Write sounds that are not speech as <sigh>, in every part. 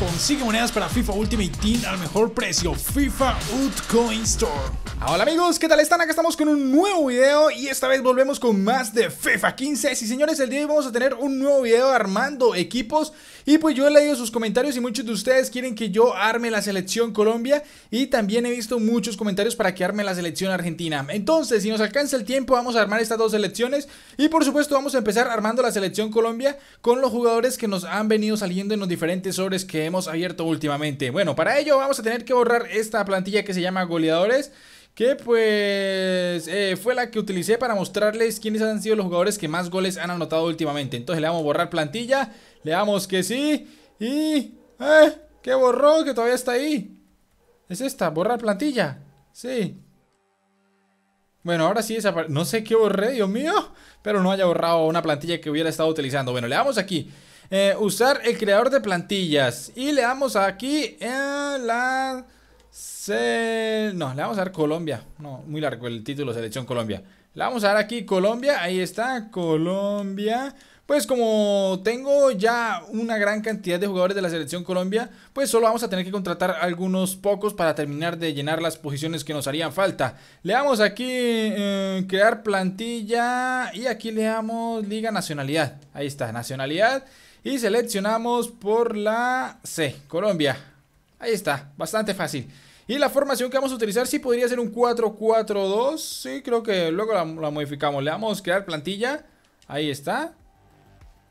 con Sigue monedas para FIFA Ultimate Team al mejor precio. FIFA COIN Store. Hola amigos, ¿qué tal están? Acá estamos con un nuevo video y esta vez volvemos con más de FIFA 15 Y señores, el día de hoy vamos a tener un nuevo video armando equipos Y pues yo he leído sus comentarios y muchos de ustedes quieren que yo arme la selección Colombia Y también he visto muchos comentarios para que arme la selección Argentina Entonces, si nos alcanza el tiempo vamos a armar estas dos selecciones Y por supuesto vamos a empezar armando la selección Colombia Con los jugadores que nos han venido saliendo en los diferentes sobres que hemos abierto últimamente. Bueno, para ello vamos a tener que borrar esta plantilla que se llama goleadores. Que pues eh, fue la que utilicé para mostrarles quiénes han sido los jugadores que más goles han anotado últimamente. Entonces le vamos a borrar plantilla. Le damos que sí. Y... Eh, que borró, que todavía está ahí. Es esta, borrar plantilla. Sí. Bueno, ahora sí No sé qué borré, Dios mío. Pero no haya borrado una plantilla que hubiera estado utilizando. Bueno, le damos aquí. Eh, usar el creador de plantillas. Y le damos aquí la... No, le vamos a dar Colombia. No, muy largo el título, selección Colombia. Le vamos a dar aquí Colombia. Ahí está, Colombia. Pues como tengo ya una gran cantidad de jugadores de la selección Colombia, pues solo vamos a tener que contratar algunos pocos para terminar de llenar las posiciones que nos harían falta. Le damos aquí eh, crear plantilla y aquí le damos liga nacionalidad. Ahí está, nacionalidad. Y seleccionamos por la C, Colombia. Ahí está, bastante fácil. Y la formación que vamos a utilizar sí podría ser un 4-4-2. Sí, creo que luego la, modificamos. Le damos crear plantilla. Ahí está.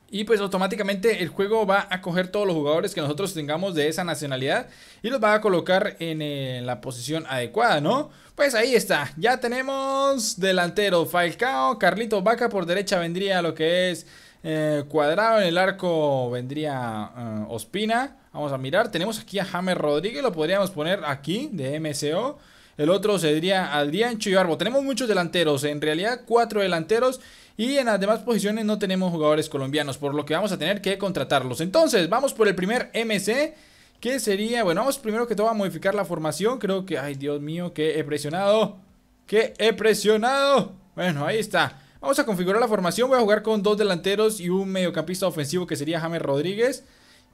Y pues automáticamente el juego va a coger todos los jugadores que nosotros tengamos de esa nacionalidad y los va a colocar en la posición adecuada, ¿no? Pues ahí está, ya tenemos delantero Falcao, Carlitos Vaca por derecha vendría lo que es eh, cuadrado en el arco vendría eh, Ospina. Vamos a mirar. Tenemos aquí a James Rodríguez. Lo podríamos poner aquí de MCO. El otro sería Adrián Chuyarbo. Tenemos muchos delanteros. En realidad, cuatro delanteros. Y en las demás posiciones no tenemos jugadores colombianos. Por lo que vamos a tener que contratarlos. Entonces, vamos por el primer MC. Que sería, bueno, vamos primero que todo a modificar la formación. Creo que, ay Dios mío, que he presionado. Que he presionado. Bueno, ahí está. Vamos a configurar la formación. Voy a jugar con dos delanteros y un mediocampista ofensivo que sería James Rodríguez.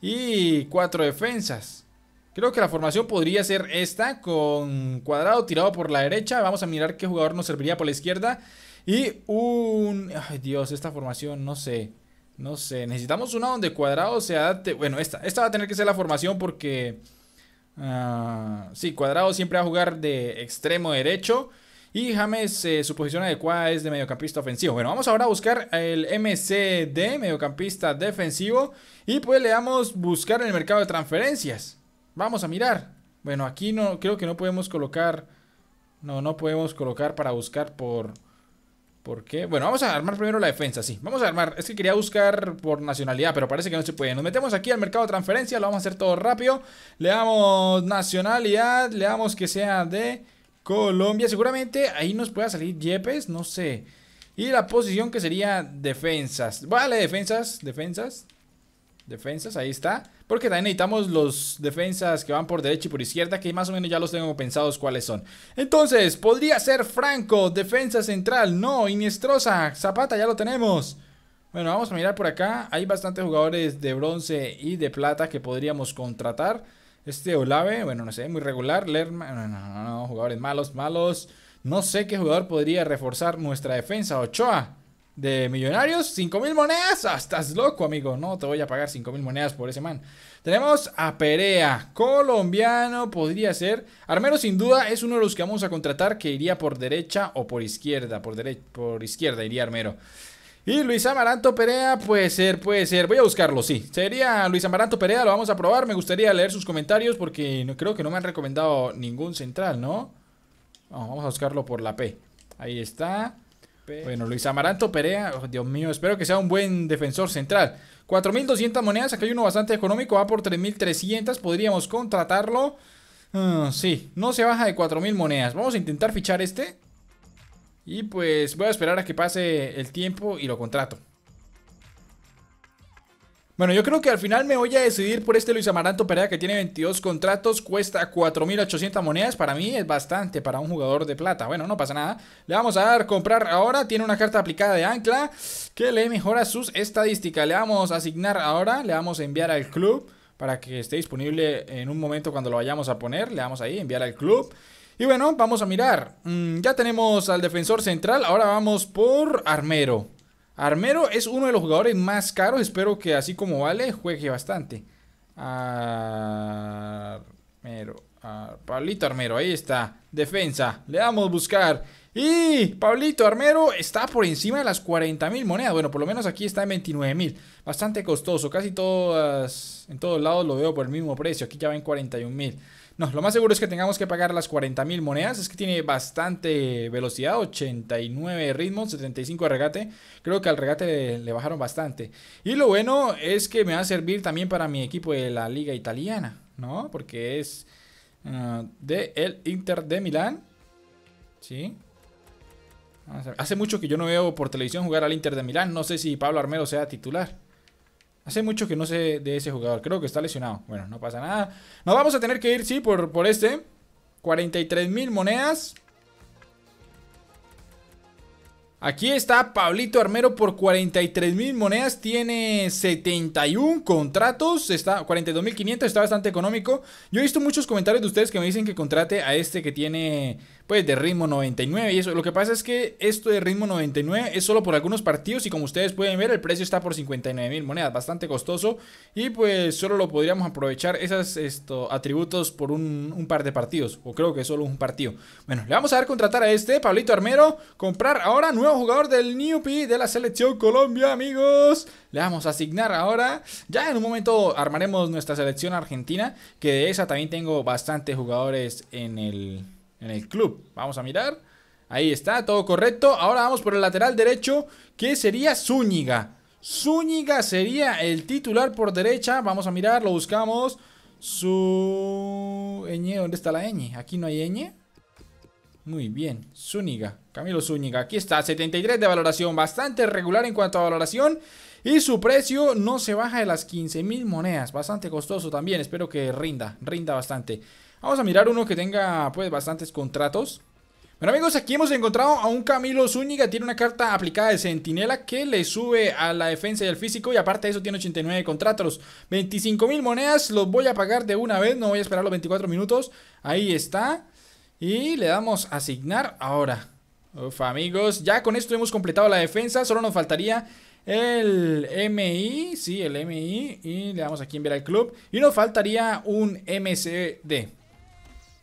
Y cuatro defensas. Creo que la formación podría ser esta con cuadrado tirado por la derecha. Vamos a mirar qué jugador nos serviría por la izquierda. Y un... Ay Dios, esta formación no sé. No sé. Necesitamos una donde cuadrado se adapte. Bueno, esta, esta va a tener que ser la formación porque... Ah, sí, cuadrado siempre va a jugar de extremo derecho. Y James, eh, su posición adecuada es de mediocampista ofensivo. Bueno, vamos ahora a buscar el MCD, mediocampista defensivo. Y pues le damos buscar en el mercado de transferencias. Vamos a mirar. Bueno, aquí no creo que no podemos colocar. No, no podemos colocar para buscar por. ¿Por qué? Bueno, vamos a armar primero la defensa, sí. Vamos a armar. Es que quería buscar por nacionalidad, pero parece que no se puede. Nos metemos aquí al mercado de transferencias. lo vamos a hacer todo rápido. Le damos nacionalidad, le damos que sea de Colombia. Seguramente ahí nos pueda salir Yepes, no sé. Y la posición que sería defensas. Vale, defensas, defensas. Defensas, ahí está. Porque también necesitamos los defensas que van por derecha y por izquierda, que más o menos ya los tengo pensados cuáles son. Entonces, podría ser Franco, defensa central. No, Iniestrosa, Zapata, ya lo tenemos. Bueno, vamos a mirar por acá. Hay bastantes jugadores de bronce y de plata que podríamos contratar. Este Olave, bueno, no sé, muy regular. Lerma, no, no, no, jugadores malos, malos. No sé qué jugador podría reforzar nuestra defensa. Ochoa, de Millonarios, 5 mil monedas. Ah, estás loco, amigo. No te voy a pagar 5 mil monedas por ese man. Tenemos a Perea, colombiano, podría ser. Armero, sin duda, es uno de los que vamos a contratar que iría por derecha o por izquierda. Por, derecha. por izquierda iría Armero. Y Luis Amaranto Perea, puede ser, puede ser. Voy a buscarlo, sí. Sería Luis Amaranto Perea, lo vamos a probar. Me gustaría leer sus comentarios porque no, creo que no me han recomendado ningún central, ¿no? vamos a buscarlo por la P. Ahí está. Bueno, Luis Amaranto Perea, oh, Dios mío, espero que sea un buen defensor central. 4.200 monedas, acá hay uno bastante económico, va por 3.300, podríamos contratarlo. Ah, sí, no se baja de 4.000 monedas. Vamos a intentar fichar este. Y pues voy a esperar a que pase el tiempo y lo contrato. Bueno, yo creo que al final me voy a decidir por este Luis Amaranto Perea que tiene 22 contratos, cuesta 4.800 monedas, para mí es bastante para un jugador de plata, bueno, no pasa nada, le vamos a dar comprar ahora, tiene una carta aplicada de ancla que le mejora sus estadísticas, le vamos a asignar ahora, le vamos a enviar al club para que esté disponible en un momento cuando lo vayamos a poner, le vamos ahí, enviar al club y bueno, vamos a mirar. Mm, ya tenemos al defensor central, ahora vamos por Armero. Armero es uno de los jugadores más caros, espero que así como vale, juegue bastante. Armero, Pablito Armero, ahí está. Defensa, le damos buscar. Y Pablito Armero está por encima de las 40.000 mil monedas. Bueno, por lo menos aquí está en 29.000. mil. Bastante costoso. Casi todas, en todos lados lo veo por el mismo precio. Aquí ya va en 41 mil. No, lo más seguro es que tengamos que pagar las 40.000 monedas. Es que tiene bastante velocidad, 89 ritmos, 75 de regate. Creo que al regate le, bajaron bastante. Y lo bueno es que me va a servir también para mi equipo de la liga italiana, ¿no? Porque es ah, de el Inter de Milán. ¿Sí? Hace mucho que yo no veo por televisión jugar al Inter de Milán. No sé si Pablo Armero sea titular. Hace mucho que no sé de ese jugador. Creo que está lesionado. Bueno, no pasa nada. Nos vamos a tener que ir, sí, por, por este. 43 mil monedas. Aquí está Pablito Armero por 43 mil monedas. Tiene 71 contratos. Está 42.500. Está bastante económico. Yo he visto muchos comentarios de ustedes que me dicen que contrate a este que tiene pues de ritmo 99 y eso. Lo que pasa es que esto de ritmo 99 es solo por algunos partidos y como ustedes pueden ver el precio está por 59 mil monedas, bastante costoso y pues solo lo podríamos aprovechar esos atributos por un, par de partidos o creo que solo un partido. Bueno, le vamos a dar contratar a este, Pablito Armero, comprar ahora nuevo jugador del New pie de la selección Colombia, amigos. Le vamos a asignar ahora, ya en un momento armaremos nuestra selección argentina, que de esa también tengo bastantes jugadores en el en el club. Vamos a mirar. Ahí está, todo correcto. Ahora vamos por el lateral derecho, que sería Zúñiga. Zúñiga sería el titular por derecha. Vamos a mirar, lo buscamos. Su... ¿dónde está la ñ? Aquí no hay ñ. Muy bien, Zúñiga, Camilo Zúñiga, aquí está, 73 de valoración, bastante regular en cuanto a valoración y su precio no se baja de las 15.000 monedas, bastante costoso también, espero que rinda, rinda bastante. Vamos a mirar uno que tenga pues bastantes contratos. Bueno amigos, aquí hemos encontrado a un Camilo Zúñiga, tiene una carta aplicada de Centinela que le sube a la defensa y al físico y aparte de eso tiene 89 contratos, 25 mil monedas, los voy a pagar de una vez, no voy a esperar los 24 minutos, ahí está y le damos a asignar ahora. Uf amigos, ya con esto hemos completado la defensa, solo nos faltaría el MI, sí el MI y le damos aquí enviar al club y nos faltaría un MCD.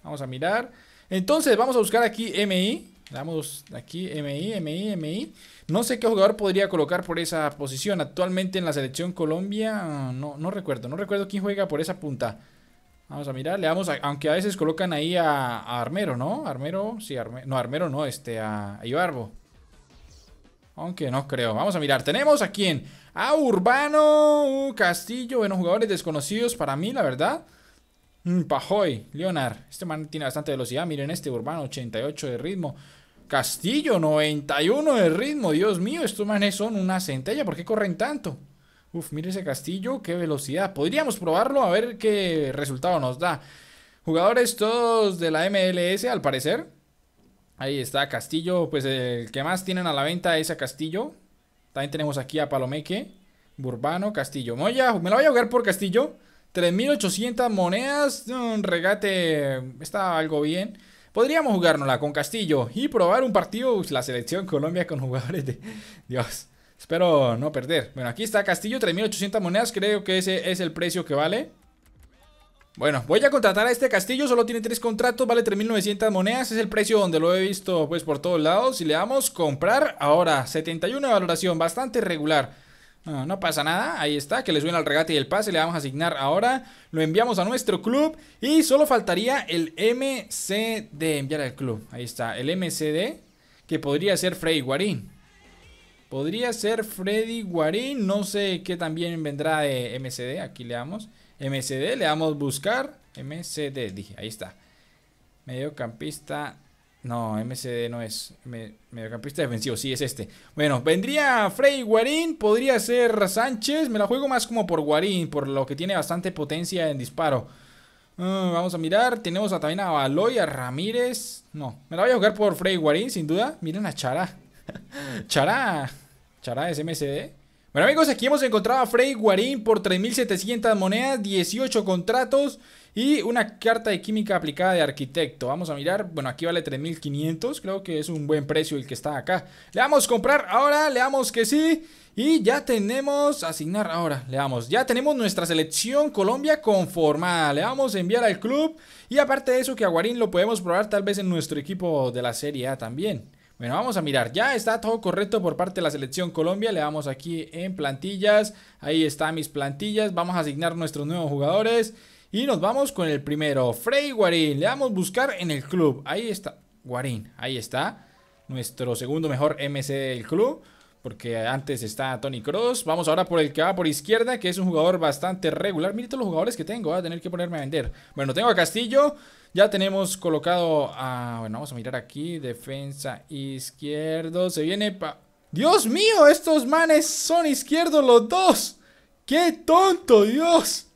Vamos a mirar. Entonces, vamos a buscar aquí MI. Damos aquí MI, MI, MI. No sé qué jugador podría colocar por esa posición. Actualmente en la selección Colombia, ah, no, no recuerdo. No recuerdo quién juega por esa punta. Vamos a mirar, le damos, aunque a veces colocan ahí a, Armero, ¿no? Armero, sí, Arme, no, Armero no, este, a, Ibarbo. Aunque no creo. Vamos a mirar. Tenemos a quién. A Urbano uh, Castillo. Bueno, jugadores desconocidos para mí, la verdad. Mm, Pajoy, Leonard. Este man tiene bastante velocidad. Miren este, Urbano, 88 de ritmo. Castillo, 91 de ritmo. Dios mío, estos manes son una centella. ¿Por qué corren tanto? Uf, miren ese Castillo, qué velocidad. Podríamos probarlo a ver qué resultado nos da. Jugadores todos de la MLS, al parecer. Ahí está Castillo. Pues el que más tienen a la venta es a Castillo. También tenemos aquí a Palomeque, Burbano, Castillo. Moya. me lo voy a jugar por Castillo. 3.800 monedas, un regate está algo bien. Podríamos jugárnosla con Castillo y probar un partido, la selección Colombia con jugadores de... Dios, espero no perder. Bueno, aquí está Castillo, 3.800 monedas, creo que ese es el precio que vale. Bueno, voy a contratar a este Castillo, solo tiene tres contratos, vale 3.900 monedas, es el precio donde lo he visto pues por todos lados. Y le damos comprar, ahora 71 de valoración, bastante regular. No, pasa nada, ahí está, que le suben al regate y el pase, le vamos a asignar ahora, lo enviamos a nuestro club y solo faltaría el MCD, enviar al club, ahí está, el MCD, que podría ser Freddy Guarín. Podría ser Freddy Guarín, no sé qué también vendrá de MCD, aquí le damos, MCD, le damos buscar, MCD, dije, ahí está, mediocampista no, MCD no es. mediocampista defensivo, sí, es este. Bueno, vendría Frey Guarín, podría ser Sánchez. Me la juego más como por Guarín, por lo que tiene bastante potencia en disparo. Mm, vamos a mirar. Tenemos a, también a Baloy, a Ramírez. No, me la voy a jugar por Frey Guarín, sin duda. Miren a Chará. <laughs> Chará. Chará es MCD. Bueno amigos, aquí hemos encontrado a Frey Guarín por 3.700 monedas, 18 contratos. Y una carta de química aplicada de arquitecto. Vamos a mirar. Bueno, aquí vale 3500. Creo que es un buen precio el que está acá. Le a comprar ahora. Le damos que sí. Y ya tenemos asignar ahora. Le damos. Ya tenemos nuestra selección Colombia conformada. Le vamos a enviar al club. Y aparte de eso, que a Guarín lo podemos probar tal vez en nuestro equipo de la Serie A también. Bueno, vamos a mirar. Ya está todo correcto por parte de la selección Colombia. Le damos aquí en plantillas. Ahí están mis plantillas. Vamos a asignar nuestros nuevos jugadores. Y nos vamos con el primero, Frey Guarín. Le damos buscar en el club. Ahí está, Guarín, ahí está. Nuestro segundo mejor MC del club. Porque antes está Tony Cross. Vamos ahora por el que va por izquierda, que es un jugador bastante regular. Miren todos los jugadores que tengo. Voy a tener que ponerme a vender. Bueno, tengo a Castillo. Ya tenemos colocado a. Bueno, vamos a mirar aquí. Defensa izquierdo. Se viene. Pa... ¡Dios mío! Estos manes son izquierdos los dos. ¡Qué tonto, Dios!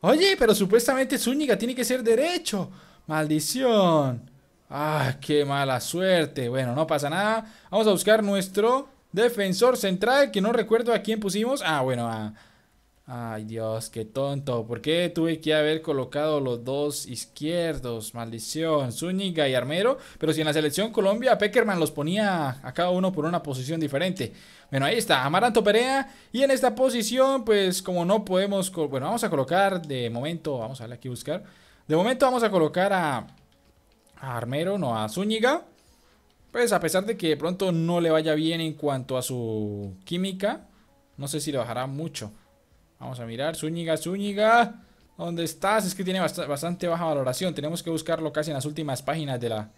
Oye, pero supuestamente Zúñiga tiene que ser derecho. Maldición. Ah, qué mala suerte. Bueno, no pasa nada. Vamos a buscar nuestro defensor central, que no recuerdo a quién pusimos. Ah, bueno, a... Ay Dios, qué tonto. ¿Por qué tuve que haber colocado los dos izquierdos? Maldición. Zúñiga y Armero. Pero si en la selección Colombia Peckerman los ponía a cada uno por una posición diferente. Bueno, ahí está. Amaranto Perea. Y en esta posición, pues como no podemos... Bueno, vamos a colocar de momento... Vamos a darle aquí a buscar. De momento vamos a colocar a, a Armero, no, a Zúñiga. Pues a pesar de que de pronto no le vaya bien en cuanto a su química. No sé si le bajará mucho. Vamos a mirar. Zúñiga, Zúñiga. ¿Dónde estás? Es que tiene bastante baja valoración. Tenemos que buscarlo casi en las últimas páginas de la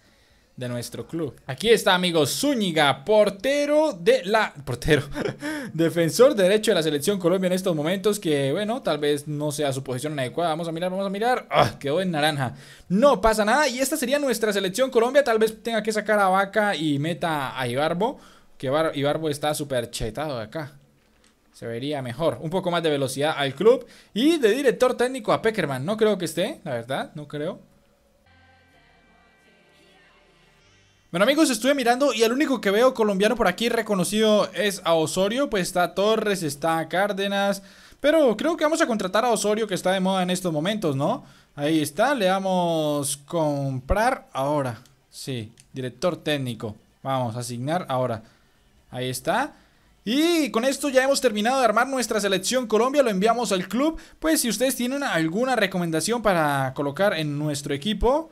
de nuestro club. Aquí está, amigos, Zúñiga, portero de la... <laughs> portero, <laughs> defensor derecho de la selección Colombia en estos momentos, que bueno, tal vez no sea su posición adecuada. Vamos a mirar, vamos a mirar. ¡Ah! quedó en naranja. No pasa nada y esta sería nuestra selección Colombia. Tal vez tenga que sacar a Vaca y meta a Ibarbo, que Ibarbo está súper chetado acá. Se vería mejor. Un poco más de velocidad al club. Y de director técnico a Peckerman. No creo que esté, la verdad, no creo. Bueno amigos, estuve mirando y el único que veo colombiano por aquí reconocido es a Osorio, pues está Torres, está Cárdenas, pero creo que vamos a contratar a Osorio que está de moda en estos momentos, ¿no? Ahí está, le damos comprar ahora, sí, director técnico, vamos, a asignar ahora, ahí está, y con esto ya hemos terminado de armar nuestra selección Colombia, lo enviamos al club. Pues si ustedes tienen alguna recomendación para colocar en nuestro equipo,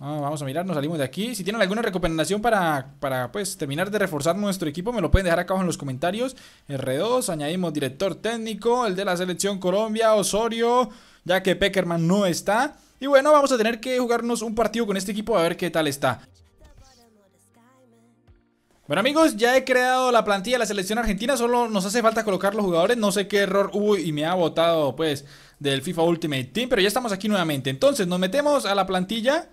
ah, vamos a mirar, nos salimos de aquí. Si tienen alguna recomendación para, para pues, terminar de reforzar nuestro equipo, me lo pueden dejar acá abajo en los comentarios. R2, añadimos director técnico, el de la selección Colombia, Osorio, ya que Peckerman no está. Y bueno, vamos a tener que jugarnos un partido con este equipo a ver qué tal está. Bueno amigos, ya he creado la plantilla de la selección argentina, solo nos hace falta colocar los jugadores, no sé qué error hubo y me ha botado pues del FIFA Ultimate Team, pero ya estamos aquí nuevamente. Entonces nos metemos a la plantilla,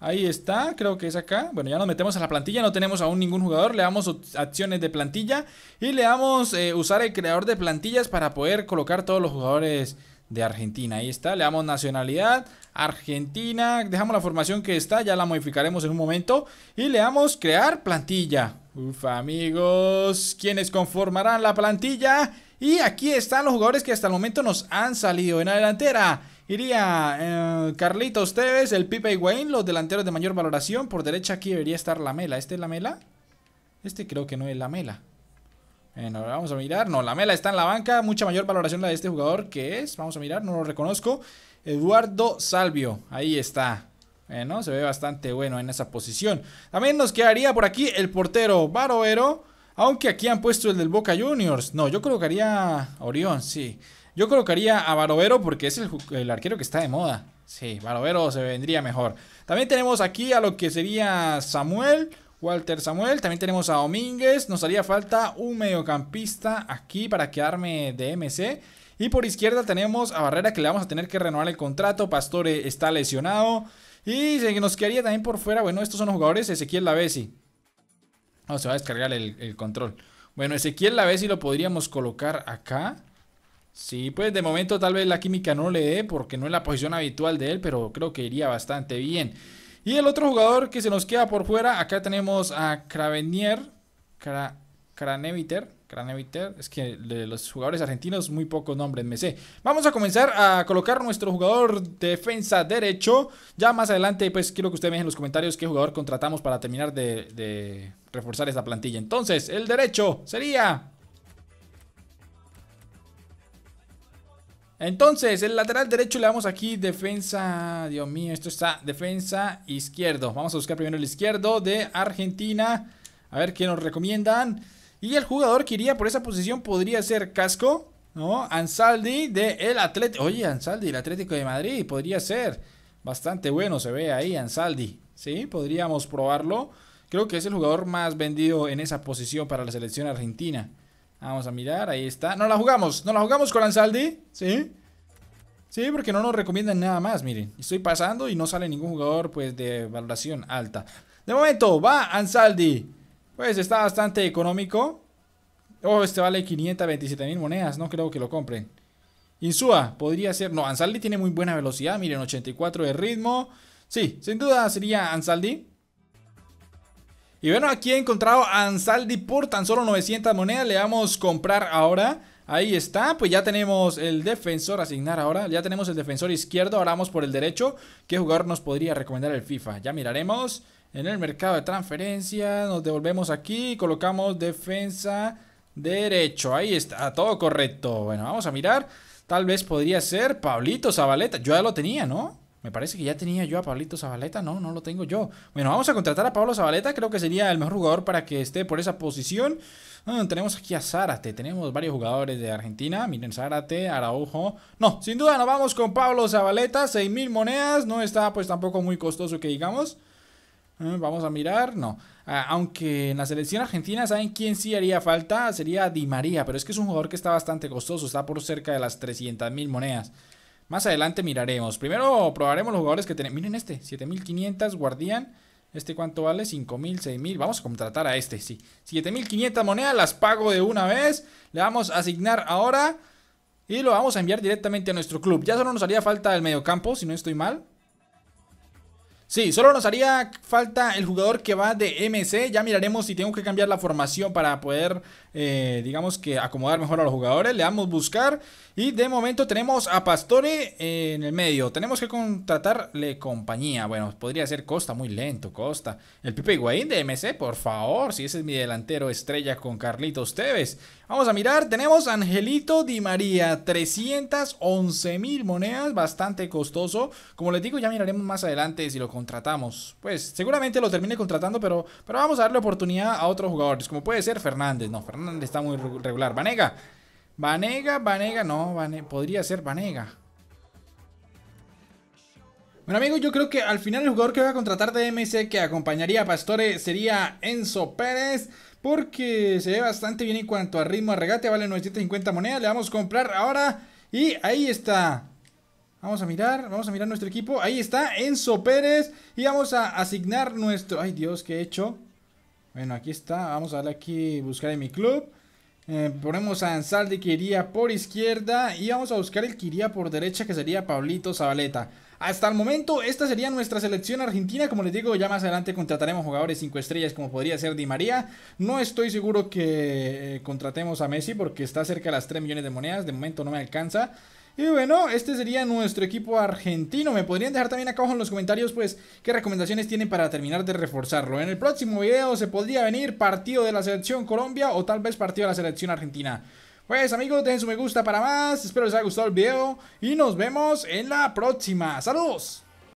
ahí está, creo que es acá, bueno ya nos metemos a la plantilla, no tenemos aún ningún jugador, le damos acciones de plantilla y le damos eh, usar el creador de plantillas para poder colocar todos los jugadores de Argentina. Ahí está, le damos nacionalidad, Argentina, dejamos la formación que está, ya la modificaremos en un momento. Y le damos crear plantilla. Uf, amigos, quienes conformarán la plantilla. Y aquí están los jugadores que hasta el momento nos han salido en la delantera. Iría eh, Carlitos Tevez, el Pipe Wayne los delanteros de mayor valoración. Por derecha aquí debería estar mela. ¿Este es mela? Este creo que no es la mela. Bueno, vamos a mirar. No, la mela está en la banca. Mucha mayor valoración la de este jugador que es. Vamos a mirar, no lo reconozco. Eduardo Salvio. Ahí está. Bueno, se ve bastante bueno en esa posición. También nos quedaría por aquí el portero Barovero. Aunque aquí han puesto el del Boca Juniors. No, yo colocaría a Orión, sí. Yo colocaría a Barovero porque es el, el arquero que está de moda. Sí, Barovero se vendría mejor. También tenemos aquí a lo que sería Samuel. Walter Samuel, también tenemos a Domínguez, nos haría falta un mediocampista aquí para quedarme de MC. Y por izquierda tenemos a Barrera que le vamos a tener que renovar el contrato, Pastore está lesionado. Y nos quedaría también por fuera, bueno, estos son los jugadores, Ezequiel Lavesi. No, se va a descargar el, control. Bueno, Ezequiel Lavesi lo podríamos colocar acá. Sí, pues de momento tal vez la química no le dé porque no es la posición habitual de él, pero creo que iría bastante bien. Y el otro jugador que se nos queda por fuera, acá tenemos a Cravenier, Cranéviter. Craneviter, es que de los jugadores argentinos muy pocos nombres me sé. Vamos a comenzar a colocar nuestro jugador defensa derecho. Ya más adelante, pues quiero que ustedes me en los comentarios qué jugador contratamos para terminar de, de reforzar esta plantilla. Entonces, el derecho sería Entonces, el lateral derecho le damos aquí defensa, Dios mío, esto está defensa izquierdo. Vamos a buscar primero el izquierdo de Argentina. A ver qué nos recomiendan. Y el jugador que iría por esa posición podría ser Casco, ¿no? Ansaldi de el Atlético. Oye, Ansaldi, el Atlético de Madrid, podría ser. Bastante bueno se ve ahí Ansaldi, ¿sí? Podríamos probarlo. Creo que es el jugador más vendido en esa posición para la selección argentina. Vamos a mirar, ahí está. No la jugamos, no la jugamos con Ansaldi. Sí. Sí, porque no nos recomiendan nada más, miren. Estoy pasando y no sale ningún jugador pues de valoración alta. De momento, va Ansaldi. Pues está bastante económico. Oh, este vale 527 mil monedas. No creo que lo compren. Insúa, podría ser. No, Ansaldi tiene muy buena velocidad. Miren, 84 de ritmo. Sí, sin duda sería Ansaldi. Y bueno, aquí he encontrado a Ansaldi por tan solo 900 monedas. Le vamos a comprar ahora. Ahí está, pues ya tenemos el defensor asignar ahora. Ya tenemos el defensor izquierdo. Ahora vamos por el derecho. ¿Qué jugador nos podría recomendar el FIFA? Ya miraremos. En el mercado de transferencia nos devolvemos aquí. Colocamos defensa derecho. Ahí está, ah, todo correcto. Bueno, vamos a mirar. Tal vez podría ser Pablito Zabaleta. Yo ya lo tenía, ¿no? Me parece que ya tenía yo a Pablito Zabaleta. No, no lo tengo yo. Bueno, vamos a contratar a Pablo Zabaleta. Creo que sería el mejor jugador para que esté por esa posición. Ah, tenemos aquí a Zárate. Tenemos varios jugadores de Argentina. Miren, Zárate, Araujo. No, sin duda nos vamos con Pablo Zabaleta. 6.000 monedas. No está pues tampoco muy costoso que digamos. Ah, vamos a mirar, no. Ah, aunque en la selección argentina, ¿saben quién sí haría falta? Sería Di María, pero es que es un jugador que está bastante costoso, está por cerca de las 300.000 monedas. Más adelante miraremos. Primero probaremos los jugadores que tenemos. Miren este, 7500 guardián. ¿Este cuánto vale? 5000, 6000. Vamos a contratar a este, sí. 7500 monedas, las pago de una vez. Le vamos a asignar ahora. Y lo vamos a enviar directamente a nuestro club. Ya solo nos haría falta el mediocampo, si no estoy mal. Sí, solo nos haría falta el jugador que va de MC. Ya miraremos si tengo que cambiar la formación para poder eh, digamos que acomodar mejor a los jugadores. Le damos buscar. Y de momento tenemos a Pastore eh, en el medio. Tenemos que contratarle compañía. Bueno, podría ser Costa, muy lento, Costa. El Pipe Higuaín de MC, por favor. Si ese es mi delantero estrella con Carlitos Tevez. Vamos a mirar. Tenemos Angelito Di María. 311 mil monedas. Bastante costoso. Como les digo, ya miraremos más adelante si lo contratamos. Pues seguramente lo termine contratando, pero, pero vamos a darle oportunidad a otros jugadores. Como puede ser Fernández. No, Fernández está muy regular. Vanega. Vanega, Vanega, no, podría ser Vanega. Bueno amigos, yo creo que al final el jugador que va a contratar de MC que acompañaría a Pastore sería Enzo Pérez. Porque se ve bastante bien en cuanto a ritmo de regate, vale 950 monedas, le vamos a comprar ahora. Y ahí está. Vamos a mirar, vamos a mirar nuestro equipo. Ahí está Enzo Pérez. Y vamos a asignar nuestro... Ay Dios, ¿qué hecho? Bueno, aquí está. Vamos a darle aquí buscar en mi club. Eh, ponemos a Ansaldi que por izquierda y vamos a buscar el que por derecha que sería Pablito Zabaleta. Hasta el momento esta sería nuestra selección argentina, como les digo ya más adelante contrataremos jugadores 5 estrellas como podría ser Di María. No estoy seguro que eh, contratemos a Messi porque está cerca de las 3 millones de monedas, de momento no me alcanza. Y bueno, este sería nuestro equipo argentino. Me podrían dejar también acá abajo en los comentarios, pues, qué recomendaciones tienen para terminar de reforzarlo. En el próximo video se podría venir partido de la selección Colombia o tal vez partido de la selección argentina. Pues amigos, dejen su me gusta para más. Espero les haya gustado el video y nos vemos en la próxima. ¡Saludos!